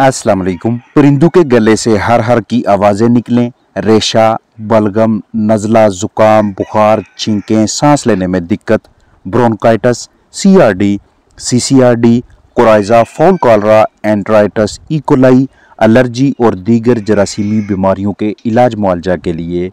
अस्सलाम वालेकुम परिंदों के गले से हर हर की आवाज़ें निकलें रेशा बलगम नज़ला ज़ुकाम बुखार छिंकें सांस लेने में दिक्कत bronchitis CRD CCRD coryza fowl cholera enteritis E coli allergy और दीगर जरासीमी बीमारियों के इलाज मुआवजा के लिए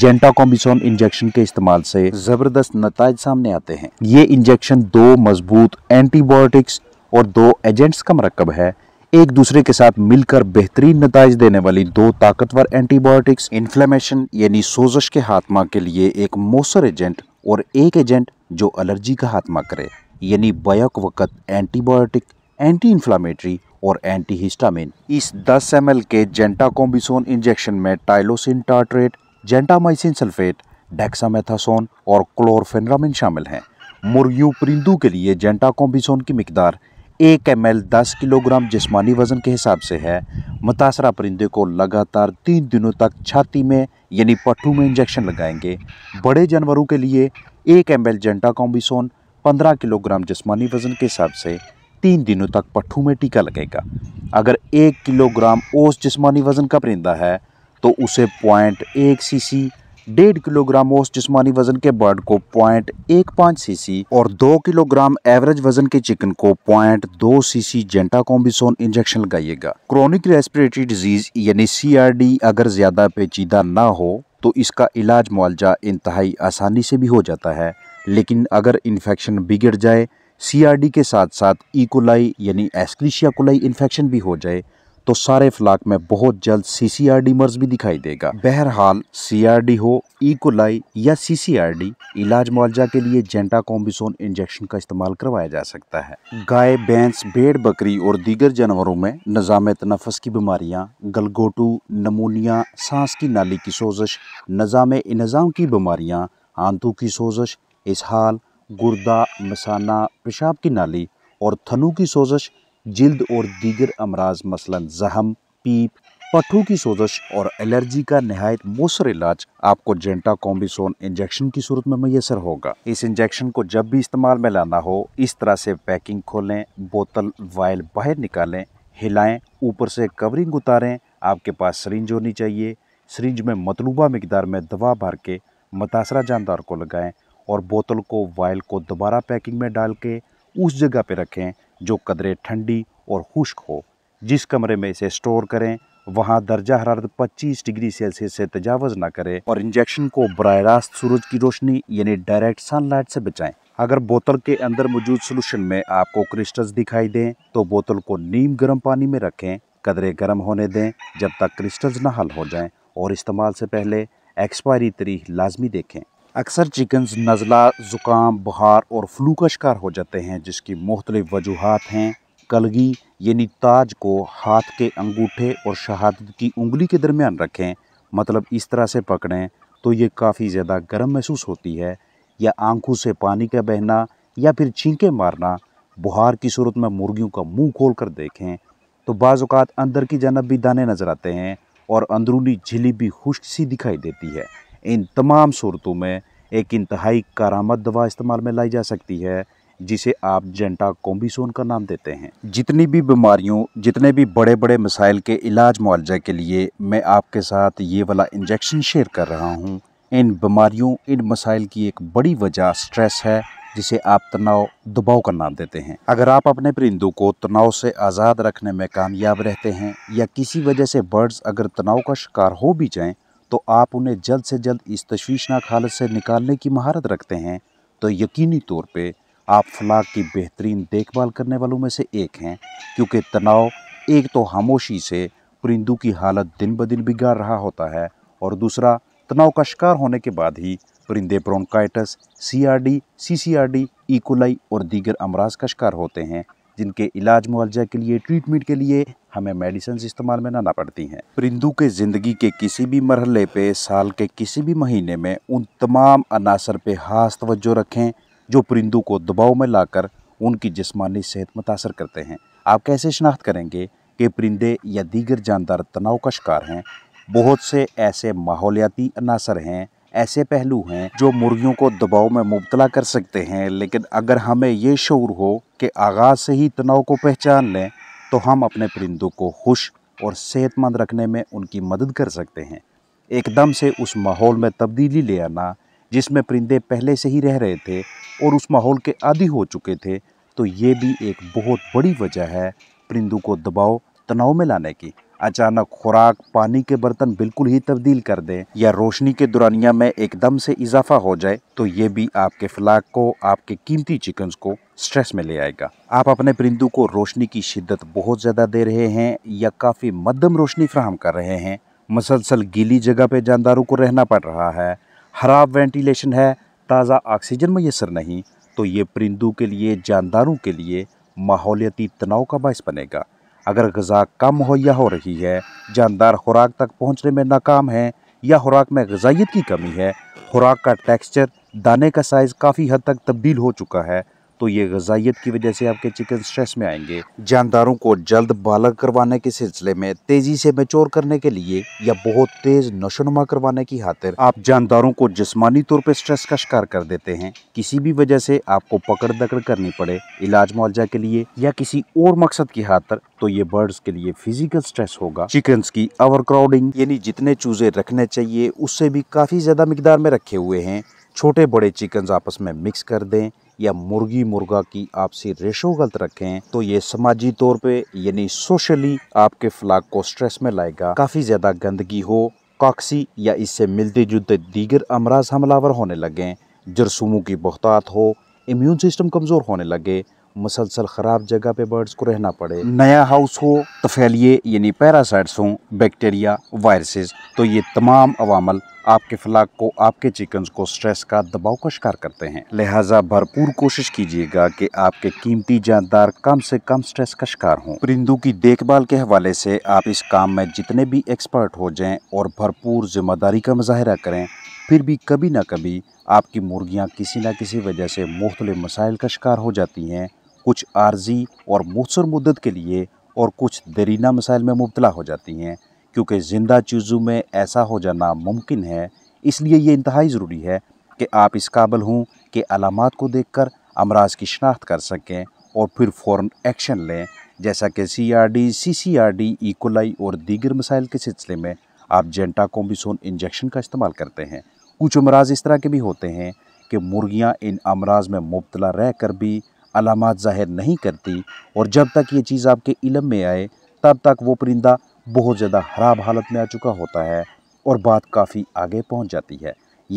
जेंटा कॉम्बिसोन इंजेक्शन के इस्तेमाल से ज़बरदस्त नतज सामने आते हैं ये इंजेक्शन दो मजबूत एंटीबायोटिक्स और दो एजेंट्स का मरकब है एक दूसरे के साथ मिलकर बेहतरीन नतज देने वाली दो ताकतवर एंटीबायोटिक्स इन्फ्लेमेशन यानी सोजश के हाथमा के लिए एक मोसर एजेंट और एक एजेंट जो एलर्जी का हाथमा करे यानी बैक वक़्त एंटीबायोटिक एंटी इन्फ्लामेटरी और एंटी हिस्टामिन इस 10 एम के कॉम्बिसोन इंजेक्शन में tylosin tartrate gentamicin sulphate dexamethasone और क्लोरफेनरामिन शामिल हैं मुर्गियों परिंदों के लिए जेंटाकोम्बिसोन की मकदार एक एम एल दस किलोग्राम जिस्मानी वज़न के हिसाब से है मुतासरा परिंदे को लगातार तीन दिनों तक छाती में यानी पट्टू में इंजेक्शन लगाएंगे बड़े जानवरों के लिए एक एम एल जेंटा कॉम्बिसोन पंद्रह किलोग्राम जिस्मानी वज़न के हिसाब से तीन दिनों तक पट्टू में टीका लगेगा अगर एक किलोग्राम ओस जिस्मानी वज़न का परिंदा है तो उसे पॉइंट एक सी डेढ़ किलोग्राम औस जिसमानी वजन के बर्ड को पॉइंट एक पाँच सीसी और दो किलोग्राम एवरेज वजन के चिकन को पॉइंट दो C C genta combisone injection लगाइएगा क्रॉनिक रेस्पिरेटरी डिजीज यानी डी अगर ज्यादा पेचीदा ना हो तो इसका इलाज मुआवजा इंतहाई आसानी से भी हो जाता है लेकिन अगर इन्फेक्शन बिगड़ जाए डी के साथ साथ ई कोलाई यानी एस्क्रीशिया कोलाई इन्फेक्शन भी हो जाए तो सारे फ्लाक में बहुत जल्द सीसीआरडी मर्ज भी दिखाई देगा बहरहाल सीआरडी हो इकोलाई e या सीसीआरडी इलाज मुआवजा के लिए जेंटा कॉम्बिसोन इंजेक्शन का इस्तेमाल करवाया जा सकता है गाय भैंस भेड़ बकरी और दीगर जानवरों में निज़ाम तनफस की बीमारियाँ गलगोटू नमोनिया सांस की नाली की सोजश नज़ाम इनज़ाम की बीमारियाँ आंतों की सोजश इसहाल गुर्दा मसाना पेशाब की नाली और थनू की सोजश जल्द और दीगर अमराज मसलन जहम पीप पट्ठू की सोजश और एलर्जी का नहायत मौसर इलाज आपको जेंटा कॉम्बिसोन इंजेक्शन की सूरत में मैसर होगा इस इंजेक्शन को जब भी इस्तेमाल में लाना हो इस तरह से पैकिंग खोलें बोतल वायल बाहर निकालें हिलाएं ऊपर से कवरिंग उतारें आपके पास सरिंज होनी चाहिए सरिंज में मतलूबा मकदार में दवा भर के मुतासरा जानदार को लगाएँ और बोतल को वायल को दोबारा पैकिंग में डाल के उस जगह पर रखें जो कदरे ठंडी और खुश्क हो जिस कमरे में इसे स्टोर करें वहाँ दर्जा हरारत 25 डिग्री सेल्सियस से तजावज़ ना करें और इंजेक्शन को बर रास्त सूरज की रोशनी यानी डायरेक्ट सनलाइट से बचाएं अगर बोतल के अंदर मौजूद सोलूशन में आपको क्रिस्टल्स दिखाई दें तो बोतल को नीम गर्म पानी में रखें कदरे गर्म होने दें जब तक क्रिस्टल्स ना हल हो जाएं और इस्तेमाल से पहले एक्सपायरी तरी लाजमी देखें अक्सर चिकन्स नज़ला ज़ुकाम बुखार और फ्लू का शिकार हो जाते हैं जिसकी मुख्तलि वजूहत हैं कलगी यानी ताज को हाथ के अंगूठे और शहादत की उंगली के दरमियान रखें मतलब इस तरह से पकड़ें तो ये काफ़ी ज़्यादा गर्म महसूस होती है या आंखों से पानी का बहना या फिर छींके मारना बुहार की सूरत में मुर्गियों का मुंह खोल कर देखें तो बाज़ात अंदर की जानब भी दाने नज़र आते हैं और अंदरूनी झिली भी खुश्क सी दिखाई देती है इन तमाम सूरतों में एक इंतहाई कारामद दवा इस्तेमाल में लाई जा सकती है जिसे आप जेंटा कॉम्बिसोन का नाम देते हैं जितनी भी बीमारियों जितने भी बड़े बड़े मसाइल के इलाज मुआवजा के लिए मैं आपके साथ ये वाला इंजेक्शन शेयर कर रहा हूँ इन बीमारियों इन मसाइल की एक बड़ी वजह स्ट्रेस है जिसे आप तनाव दबाव का नाम देते हैं अगर आप अपने परिंदों को तनाव से आज़ाद रखने में कामयाब रहते हैं या किसी वजह से बर्ड्स अगर तनाव का शिकार हो भी जाएं तो आप उन्हें जल्द से जल्द इस तशवीशनाक हालत से निकालने की महारत रखते हैं तो यकीनी तौर पे आप फलाक की बेहतरीन देखभाल करने वालों में से एक हैं क्योंकि तनाव एक तो खामोशी से परिंदों की हालत दिन ब दिन बिगाड़ रहा होता है और दूसरा तनाव का शिकार होने के बाद ही परिंदे ब्रोंकाइटस आर डी इकोलाई और दीगर अमराज का शिकार होते हैं जिनके इलाज मुआवजा के लिए ट्रीटमेंट के लिए हमें मेडिसिन इस्तेमाल में लाना पड़ती हैं परिंदों के ज़िंदगी के किसी भी मरहले पे साल के किसी भी महीने में उन तमाम अनासर पे खास तवज्जो रखें जो परिंदों को दबाव में लाकर उनकी जिसमानी सेहत मुतासर करते हैं आप कैसे शनाख्त करेंगे कि परिंदे या दीगर जानदार तनाव का शिकार हैं बहुत से ऐसे माहौलियाती अनासर हैं ऐसे पहलू हैं जो मुर्गियों को दबाव में मुबतला कर सकते हैं लेकिन अगर हमें ये शौर हो कि आगाज़ से ही तनाव को पहचान लें तो हम अपने परिंदों को खुश और सेहतमंद रखने में उनकी मदद कर सकते हैं एकदम से उस माहौल में तब्दीली ले आना जिसमें परिंदे पहले से ही रह रहे थे और उस माहौल के आदि हो चुके थे तो ये भी एक बहुत बड़ी वजह है परिंदों को दबाव तनाव में लाने की अचानक खुराक पानी के बर्तन बिल्कुल ही तब्दील कर दें या रोशनी के दुरानिया में एकदम से इजाफा हो जाए तो ये भी आपके फ्लाक को आपके कीमती चिकन को स्ट्रेस में ले आएगा आप अपने परिंदू को रोशनी की शिद्दत बहुत ज़्यादा दे रहे हैं या काफ़ी मध्यम रोशनी फ्राहम कर रहे हैं मसलसल गीली जगह पे जानदारों को रहना पड़ रहा है खराब वेंटिलेशन है ताज़ा ऑक्सीजन मैसर नहीं तो ये परिंदू के लिए जानदारों के लिए माहौलियाती तनाव का बायस बनेगा अगर गज़ा कम हो या हो रही है जानदार खुराक तक पहुँचने में नाकाम है या खुराक में गजाइत की कमी है खुराक का टेक्सचर दाने का साइज़ काफ़ी हद तक तब्दील हो चुका है तो ये गजाइत की वजह से आपके चिकन स्ट्रेस में आएंगे जानदारों को जल्द बालक करवाने के सिलसिले में तेजी से मेचोर करने के लिए या बहुत तेज नशोनुमा करवाने की खातिर आप जानदारों को जिसमानी तौर पर स्ट्रेस का शिकार कर देते हैं किसी भी वजह से आपको पकड़ दकड़ करनी पड़े इलाज मुआवजा के लिए या किसी और मकसद की खातर तो ये बर्ड्स के लिए फिजिकल स्ट्रेस होगा चिकन्स की ओवर क्राउडिंग यानी जितने चूजे रखने चाहिए उससे भी काफी ज्यादा मकदार में रखे हुए हैं छोटे बड़े चिकन्स आपस में मिक्स कर दें या मुर्गी मुर्गा की आपसी रेशो गलत रखें तो ये समाजी तौर पे यानी सोशली आपके फ्लाग को स्ट्रेस में लाएगा काफ़ी ज़्यादा गंदगी हो काक्सी या इससे मिलते जुलते दीगर अमराज हमलावर होने लगें जरसूमों की बहतात हो इम्यून सिस्टम कमज़ोर होने लगे मुसलसल ख़राब जगह पे बर्ड्स को रहना पड़े नया हाउस हो तो फैलिए यानी पैरासाइट्स हों बैक्टीरिया वायरसेस तो ये तमाम अवामल आपके फलाक को आपके चिकन्स को स्ट्रेस का दबाव का शिकार करते हैं लिहाजा भरपूर कोशिश कीजिएगा कि आपके कीमती जानदार कम से कम स्ट्रेस का शिकार हों परिंदों की देखभाल के हवाले से आप इस काम में जितने भी एक्सपर्ट हो जाएं और भरपूर जिम्मेदारी का मुजाहरा करें फिर भी कभी ना कभी आपकी मुर्गियाँ किसी न किसी वजह से मुख्तलि मसाइल का शिकार हो जाती हैं कुछ आर्जी और मौसर मुद्दत के लिए और कुछ दरीना मसाइल में मुबतला हो जाती हैं क्योंकि ज़िंदा चीज़ों में ऐसा हो जाना मुमकिन है इसलिए ये इंतहाई ज़रूरी है कि आप इस काबल हों कि अलामत को देख कर अमराज की शनाख्त कर सकें और फिर फ़ौर एक्शन लें जैसा कि C R D C C R D E coli और दीगर मसाइल के सिलसिले में आप जेंटा कोम्बिसोन इंजेक्शन का इस्तेमाल करते हैं कुछ अमराज इस तरह के भी होते हैं कि मुर्गियाँ इन अमराज में मुबतला रह कर भी अलामत ज़ाहिर नहीं करती और जब तक ये चीज़ आपके इलम में आए तब तक वो परिंदा बहुत ज़्यादा ख़राब हालत में आ चुका होता है और बात काफ़ी आगे पहुंच जाती है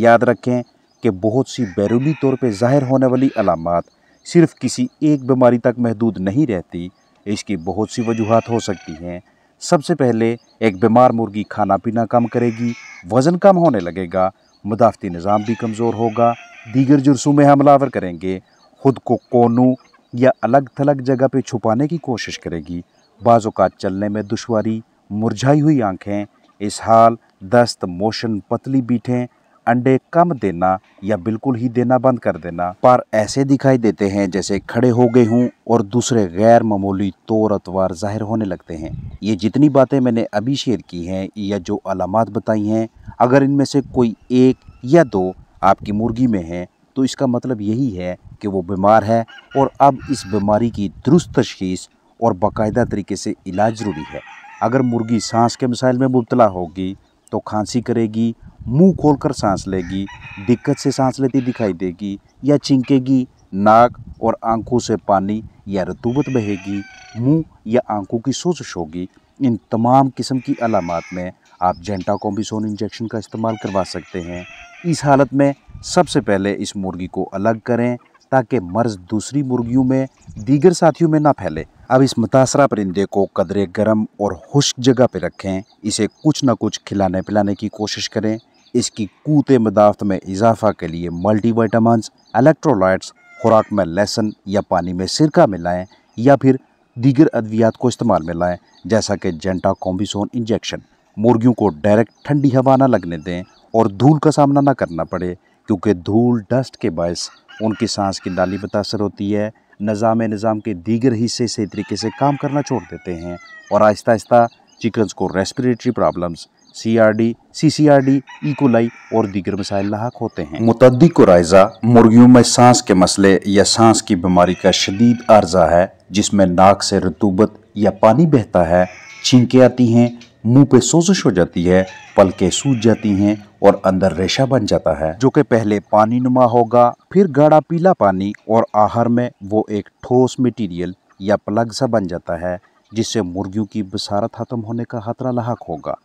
याद रखें कि बहुत सी बैरूनी तौर पर ज़ाहिर होने वाली अलामत सिर्फ किसी एक बीमारी तक महदूद नहीं रहती इसकी बहुत सी वजूहत हो सकती हैं सबसे पहले एक बीमार मुर्गी खाना पीना कम करेगी वज़न कम होने लगेगा मुदाफ़ती निज़ाम भी कमज़ोर होगा दीगर जुर्सों में हमलावर करेंगे खुद को कोनू या अलग थलग जगह पर छुपाने की कोशिश करेगी बाज़ात चलने में दुशारी मुरझाई हुई आँखें इस हाल दस्त मोशन पतली बीठें अंडे कम देना या बिल्कुल ही देना बंद कर देना पर ऐसे दिखाई देते हैं जैसे खड़े हो गए हों और दूसरे गैर मामूली तौर अतवार जाहिर होने लगते हैं ये जितनी बातें मैंने अभी शेयर की हैं या जो अलामत बताई हैं अगर इनमें से कोई एक या दो आपकी मुर्गी में है तो इसका मतलब यही है कि वो बीमार है और अब इस बीमारी की दुरुस्त तशीस और बाकायदा तरीके से इलाज ज़रूरी है अगर मुर्गी सांस के मसाइल में मुबतला होगी तो खांसी करेगी मुंह खोलकर सांस लेगी दिक्कत से सांस लेती दिखाई देगी या चिंकेगी नाक और आंखों से पानी या रतूबत बहेगी मुंह या आंखों की सोजिश होगी इन तमाम किस्म की अलामत में आप जेंटा कॉम्बिसोन इंजेक्शन का इस्तेमाल करवा सकते हैं इस हालत में सबसे पहले इस मुर्गी को अलग करें ताकि मर्ज दूसरी मुर्गियों में दीगर साथियों में ना फैले अब इस मुतासरा परिंदे को कदरे गर्म और खुश्क जगह पर रखें इसे कुछ ना कुछ खिलाने पिलाने की कोशिश करें इसकी कूत मदाफ़त में इजाफा के लिए मल्टी वाइटामस इलेक्ट्रोलाइट्स खुराक में लहसन या पानी में सिरका मिलाएँ या फिर दीगर अद्वियात को इस्तेमाल में लाएँ जैसा कि जेंटा कॉम्बिसोन इंजेक्शन मुर्गियों को डायरेक्ट ठंडी हवा ना लगने दें और धूल का सामना ना करना पड़े क्योंकि धूल डस्ट के बायस उनकी सांस की नाली मुतासर होती है निज़ाम निज़ाम के दीगर हिस्से सही तरीके से काम करना छोड़ देते हैं और आहिस्ता आहिस्ता चिकन्स को respiratory problems C R D C C R D E coli और दीगर मसाइल लाक होते हैं मुतदी रायजा मुर्गियों में सांस के मसले या सांस की बीमारी का शदीद अर्जा है जिसमें नाक से रतूबत या पानी बहता है छींकें आती हैं मुंह पे सोजिश हो जाती है पलकें सूज जाती हैं और अंदर रेशा बन जाता है जो कि पहले पानी नुमा होगा फिर गाढ़ा पीला पानी और आहार में वो एक ठोस मटेरियल या प्लग सा बन जाता है जिससे मुर्गियों की बसारत ख़त्म होने का खतरा लाक होगा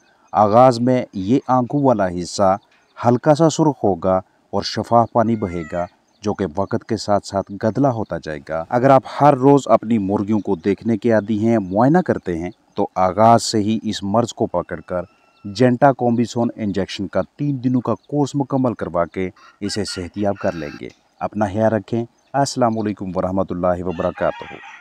आगाज़ में ये आंखों वाला हिस्सा हल्का सा सुरख होगा और शफाफ पानी बहेगा जो कि वक्त के साथ साथ गदला होता जाएगा अगर आप हर रोज़ अपनी मुर्गियों को देखने के आदि हैं मुआयना करते हैं तो आगाज़ से ही इस मर्ज़ को पकड़कर जेंटा कॉम्बिसोन इंजेक्शन का तीन दिनों का कोर्स मुकम्मल करवा के इसे सेहतियाब कर लेंगे अपना ख्याल रखें असलकम वरहमल वर्का